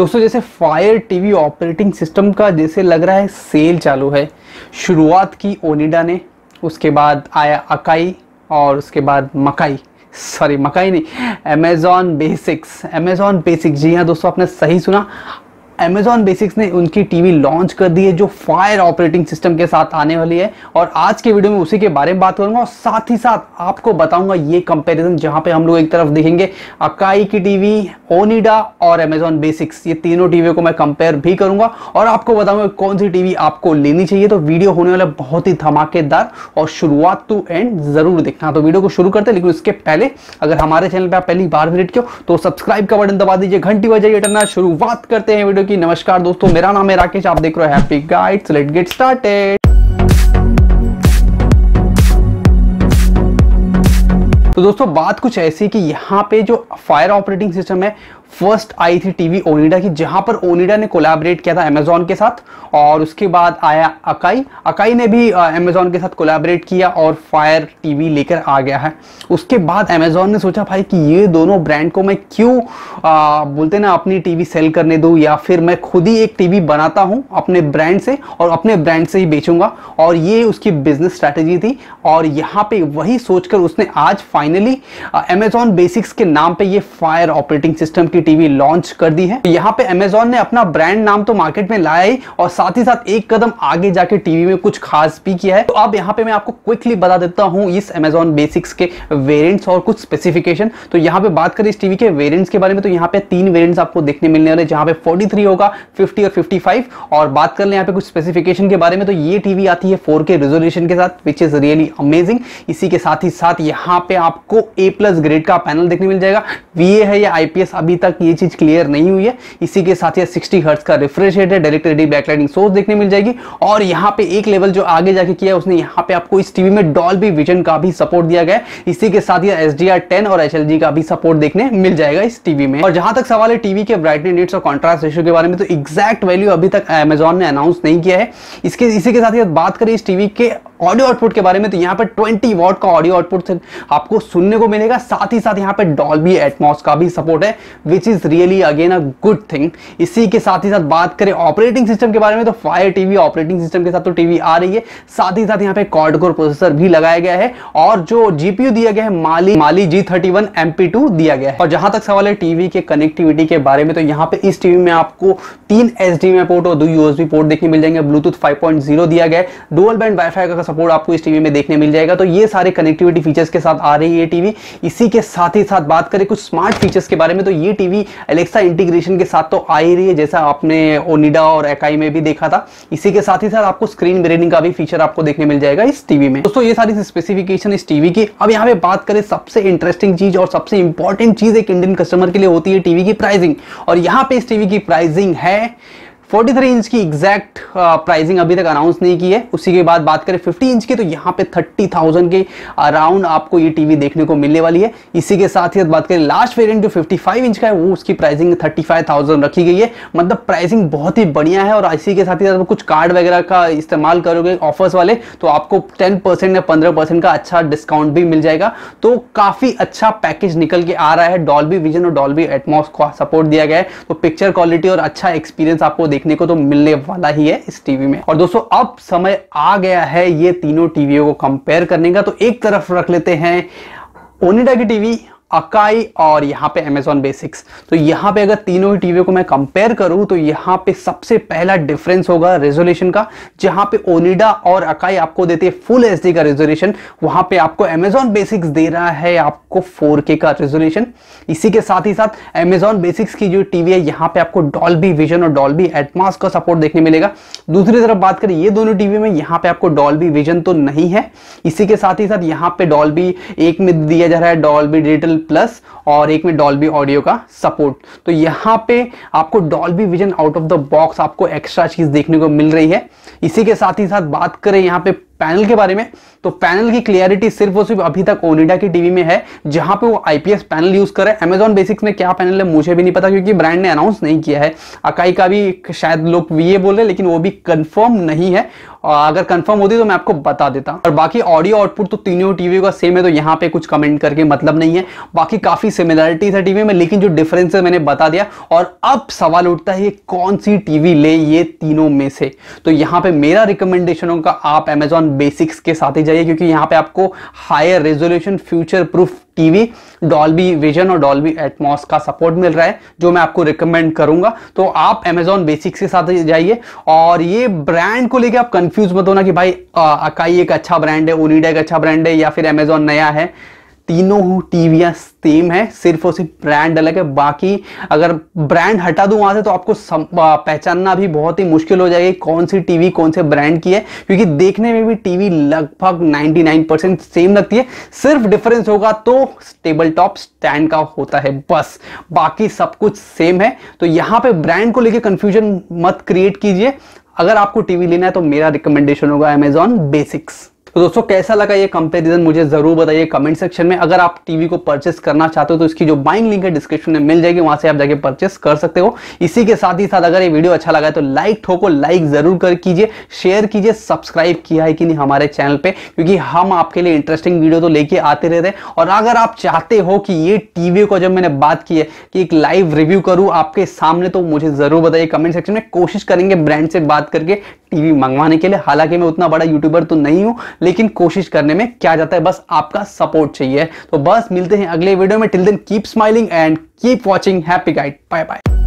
दोस्तों जैसे fire TV operating system का जैसे लग रहा है सेल चालू है शुरुआत की ओनिडा ने उसके बाद आया अकाई और उसके बाद मकाई सॉरी मकाई नहीं अमेज़ॉन बेसिक्स अमेज़ॉन बेसिक्स जी हाँ दोस्तों आपने सही सुना अमेजॉन बेसिक्स ने उनकी टीवी लॉन्च कर दी है जो फायर ऑपरेटिंग सिस्टम के साथ आने वाली है और आज के वीडियो में उसी के बारे में बात करूंगा और साथ ही साथ आपको बताऊंगा ये कंपैरिजन जहां पे हम लोग एक तरफ देखेंगे अकाई की टीवी ओनिडा और अमेजॉन बेसिक्स ये तीनों टीवी को मैं कंपेयर भी करूंगा और आपको बताऊंगा कौन सी टीवी आपको लेनी चाहिए तो वीडियो होने वाला बहुत ही धमाकेदार और शुरुआत टू एंड जरूर देखना तो वीडियो को शुरू करते लेकिन उसके पहले अगर हमारे चैनल पर आप पहली बार विजिट क्यों तो सब्सक्राइब का बटन दबा दीजिए घंटी बजाइए शुरुआत करते हैं वीडियो की नमस्कार दोस्तों मेरा नाम है राकेश आप देख रहे हो happy guides let get started तो दोस्तों बात कुछ ऐसी कि यहाँ पे जो फायर ऑपरेटिंग सिस्टम है फर्स्ट आई थी टीवी ओनिडा की जहां पर ओनिडा ने कोलैबोरेट किया था अमेजोन के साथ और उसके बाद आया अकाई अकाई ने भी अमेजोन के साथ कोलैबोरेट किया और फायर टीवी लेकर आ गया है उसके बाद अमेजोन ने सोचा भाई कि ये दोनों ब्रांड को मैं क्यों बोलते ना अपनी टीवी सेल करने दूँ या फिर मैं खुद ही एक टीवी बनाता हूँ अपने ब्रांड से और अपने ब्रांड से ही बेचूंगा और ये उसकी बिजनेस स्ट्रैटेजी थी और यहाँ पे वही सोचकर उसने आज फाइनली अमेजोन बेसिक्स के नाम पर ये फायर ऑपरेटिंग सिस्टम की की टीवी लॉन्च कर दी है तो यहाँ पे अमेजोन ने अपना ब्रांड नाम तो मार्केट में लाया ही और साथ ही साथ एक कदम आगे जाके टीवी में कुछ खास भी किया है तो अब यहाँ पे मैं आपको क्विकली बता देता हूँ इस अमेजोन बेसिक्स के वेरियंट्स और कुछ स्पेसिफिकेशन तो यहाँ पे बात करें इस टीवी के वेरियंट्स के बारे में तो यहाँ पे तीन वेरियंट्स आपको देखने मिलने वाले जहाँ पे फोर्टी होगा फिफ्टी और फिफ्टी और बात कर ले यहाँ पे कुछ स्पेसिफिकेशन के बारे में तो ये टीवी आती है फोर रेजोल्यूशन के साथ विच इज रियली अमेजिंग इसी के साथ ही साथ यहाँ पे आपको ए प्लस ग्रेड का पैनल देखने मिल जाएगा वी है या आईपीएस अभी तक तक ये चीज़ क्लियर नहीं हुई है इसी के साथ ये 60 हर्ट्स का रिफ्रेश रेट है डायरेक्ट रेडी बैकलाइटिंग सोर्स देखने मिल जाएगी और यहाँ पे एक लेवल जो आगे जाके किया उसने यहाँ पे आपको इस टीवी में डॉल विजन का भी सपोर्ट दिया गया है इसी के साथ ये एस डी और एच का भी सपोर्ट देखने मिल जाएगा इस टीवी में और जहां तक सवाल है टीवी के ब्राइटनेस डेट्स और कॉन्ट्रास्ट रेशियो के बारे में तो एग्जैक्ट वैल्यू अभी तक अमेजोन ने अनाउंस नहीं किया है इसके इसी के साथ ही बात करें इस टीवी के ऑडियो आउटपुट के बारे में तो यहाँ पर 20 वॉट का ऑडियो आउटपुट आपको सुनने को मिलेगा साथ ही साथ यहाँ पर डॉल्बी एटमॉस का भी सपोर्ट है which is really again a good thing इसी के साथ ही साथ बात करें ऑपरेटिंग सिस्टम के बारे में तो फायर टीवी ऑपरेटिंग सिस्टम के साथ तो टीवी आ रही है साथ ही साथ यहाँ पे कॉर्ड कोर प्रोसेसर भी लगाया गया है और जो जीपीयू दिया गया है माली माली जी थर्टी वन दिया गया है और जहां तक सवाल है टीवी के कनेक्टिविटी के बारे में तो यहाँ पे इस टीवी में आपको तीन एच पोर्ट और दो यूएसबी पोर्ट देखने मिल जाएंगे ब्लूटूथ फाइव दिया गया है डुअल बैंड वाईफाई का सपोर्ट आपको इस टीवी में देखने मिल जाएगा तो ये सारे कनेक्टिविटी फीचर्स के साथ आ रही है टीवी इसी के साथ ही साथ बात करें कुछ स्मार्ट फीचर्स के बारे में तो ये टीवी एलेक्सा इंटीग्रेशन के साथ तो आ ही रही है जैसा आपने ओनिडा और एकाई में भी देखा था इसी के साथ ही साथ आपको स्क्रीन ब्रेडिंग का भी फीचर आपको देखने मिल जाएगा इस टीवी में दोस्तों ये सारी स्पेसिफिकेशन इस टीवी की अब यहाँ पे बात करें सबसे इंटरेस्टिंग चीज और सबसे इंपॉर्टेंट चीज एक इंडियन कस्टमर के लिए होती है टीवी की प्राइसिंग और यहाँ पे इस टीवी की प्राइसिंग है 43 इंच की एग्जैक्ट प्राइसिंग uh, अभी तक अनाउंस नहीं की है उसी के बाद बात करें 50 इंच की तो यहाँ पे 30,000 के अराउंड आपको ये टीवी देखने को मिलने वाली है इसी के साथ ही बात करें लास्ट वेरिएंट जो 55 इंच का है वो उसकी प्राइसिंग 35,000 रखी गई है मतलब प्राइसिंग बहुत ही बढ़िया है और इसी के साथ ही साथ कुछ कार्ड वगैरह का इस्तेमाल करोगे ऑफर्स वाले तो आपको टेन या पंद्रह का अच्छा डिस्काउंट भी मिल जाएगा तो काफ़ी अच्छा पैकेज निकल के आ रहा है डॉल्बी विजन और डॉल्बी एटमोस का सपोर्ट दिया गया है तो पिक्चर क्वालिटी और अच्छा एक्सपीरियंस आपको देख देखने को तो मिलने वाला ही है इस टीवी में और दोस्तों अब समय आ गया है ये तीनों टीवियों को कंपेयर करने का तो एक तरफ रख लेते हैं ओनिडा की टीवी अकाई और यहाँ पे अमेजोन बेसिक्स तो यहाँ पे अगर तीनों ही टीवी को मैं कंपेयर करूँ तो यहाँ पे सबसे पहला डिफरेंस होगा रेजोल्यूशन का जहाँ पे ओनिडा और अकाई आपको देते हैं फुल एच का रेजोल्यूशन वहाँ पे आपको अमेजोन बेसिक्स दे रहा है आपको 4K का रेजोल्यूशन इसी के साथ ही साथ अमेजोन बेसिक्स की जो टीवी है यहाँ पे आपको डॉल्बी विजन और डॉल्बी एटमास का सपोर्ट देखने मिलेगा दूसरी तरफ बात करें ये दोनों टीवी में यहाँ पे आपको डॉल्बी विजन तो नहीं है इसी के साथ ही साथ यहाँ पे डॉल्बी एक में दिया जा रहा है डॉल्बी डिजिटल प्लस और एक में डॉल्बी ऑडियो का सपोर्ट तो यहाँ पे आपको Dolby vision out of the box आपको एक्स्ट्रा चीज़ देखने को मिल रही है इसी के साथ ही साथ बात करें यहाँ पे पैनल के बारे में तो पैनल की क्लियरिटी सिर्फ और सिर्फ अभी तक ओनिडा की टीवी में है जहां पे वो आईपीएस पैनल यूज कर रहे हैं अमेजोन बेसिक्स में क्या पैनल है मुझे भी नहीं पता क्योंकि ब्रांड ने अनाउंस नहीं किया है अकाई का भी शायद लोग ये बोल रहे लेकिन वो भी कंफर्म नहीं है और अगर कंफर्म होती तो मैं आपको बता देता और बाकी ऑडियो आउटपुट तो तीनों टीवी का सेम है तो यहाँ पे कुछ कमेंट करके मतलब नहीं है बाकी काफ़ी सिमिलरिटीज है टीवी में लेकिन जो डिफरेंस है मैंने बता दिया और अब सवाल उठता है कौन सी टीवी ले ये तीनों में से तो यहाँ पे मेरा रिकमेंडेशन होगा आप अमेजोन बेसिक्स के साथ ही जाइए क्योंकि यहाँ पे आपको higher resolution future proof TV Dolby vision और डॉल्बी एटमॉस का सपोर्ट मिल रहा है जो मैं आपको रिकमेंड करूंगा तो आप अमेजोन बेसिक्स के साथ जाइए और ये ब्रांड को लेकर आप कंफ्यूज मत होना कि भाई अकाई एक अच्छा ब्रांड है ओनीडा एक अच्छा ब्रांड है या फिर अमेजोन नया है तीनों टीविया सेम है सिर्फ और सिर्फ ब्रांड अलग है बाकी अगर ब्रांड हटा दूं वहां से तो आपको पहचानना भी बहुत ही मुश्किल हो जाएगी कौन सी टीवी कौन से ब्रांड की है क्योंकि देखने में भी टीवी लगभग 99% सेम लगती है सिर्फ डिफरेंस होगा तो टेबल टॉप स्टैंड का होता है बस बाकी सब कुछ सेम है तो यहाँ पे ब्रांड को लेकर कंफ्यूजन मत क्रिएट कीजिए अगर आपको टीवी लेना है तो मेरा रिकमेंडेशन होगा अमेजॉन बेसिक्स तो दोस्तों कैसा लगा ये कंपैरिजन मुझे जरूर बताइए कमेंट सेक्शन में अगर आप टीवी को परचेस करना चाहते हो तो इसकी जो बाइंग लिंक है डिस्क्रिप्शन में मिल जाएगी वहां से आप जाके परचेस कर सकते हो इसी के साथ ही साथ अगर ये वीडियो अच्छा लगा है तो लाइक ठोको लाइक जरूर कर कीजिए शेयर कीजिए सब्सक्राइब किया है कि नहीं हमारे चैनल पर क्योंकि हम आपके लिए इंटरेस्टिंग वीडियो तो लेके आते रहते हैं और अगर आप चाहते हो कि ये टीवी को जब मैंने बात की है कि एक लाइव रिव्यू करूँ आपके सामने तो मुझे जरूर बताइए कमेंट सेक्शन में कोशिश करेंगे ब्रांड से बात करके टीवी मंगवाने के लिए हालांकि मैं उतना बड़ा यूट्यूबर तो नहीं हूँ लेकिन कोशिश करने में क्या जाता है बस आपका सपोर्ट चाहिए तो बस मिलते हैं अगले वीडियो में till then keep smiling and keep watching happy guide bye bye